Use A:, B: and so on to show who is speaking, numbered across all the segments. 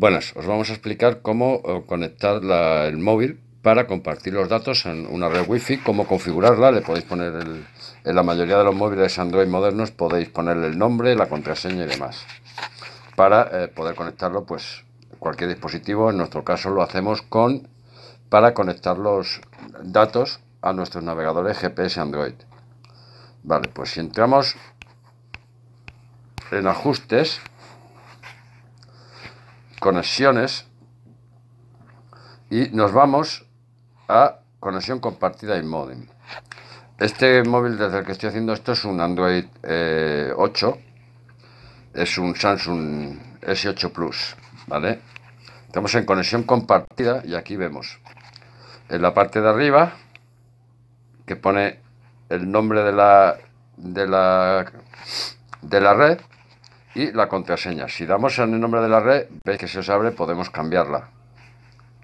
A: Bueno, os vamos a explicar cómo eh, conectar el móvil para compartir los datos en una red wifi, cómo configurarla, le podéis poner en la mayoría de los móviles Android modernos podéis ponerle el nombre, la contraseña y demás para eh, poder conectarlo pues cualquier dispositivo, en nuestro caso lo hacemos con para conectar los datos a nuestros navegadores GPS Android. Vale, pues si entramos en ajustes conexiones y nos vamos a conexión compartida y modem. Este móvil desde el que estoy haciendo esto es un Android 8, eh, es un Samsung S8 Plus, ¿vale? Estamos en conexión compartida y aquí vemos en la parte de arriba que pone el nombre de la de la de la red y la contraseña. Si damos en el nombre de la red, veis que se os abre, podemos cambiarla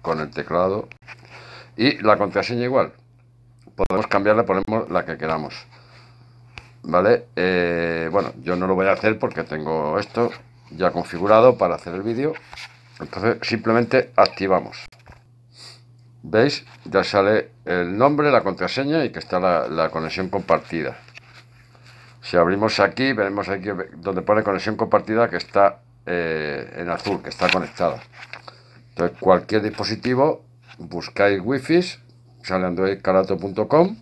A: con el teclado. Y la contraseña igual. Podemos cambiarla, ponemos la que queramos. ¿Vale? Eh, bueno, yo no lo voy a hacer porque tengo esto ya configurado para hacer el vídeo. Entonces simplemente activamos. ¿Veis? Ya sale el nombre, la contraseña y que está la conexión compartida. Si abrimos aquí, veremos aquí donde pone conexión compartida que está eh, en azul, que está conectada. Entonces, cualquier dispositivo, buscáis wifi, sale androidcarato.com,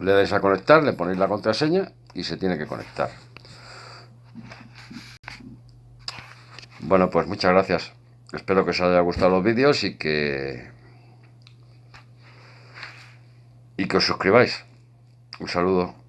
A: le dais a conectar, le ponéis la contraseña y se tiene que conectar. Bueno, pues muchas gracias. Espero que os haya gustado los vídeos y que y que os suscribáis. Un saludo.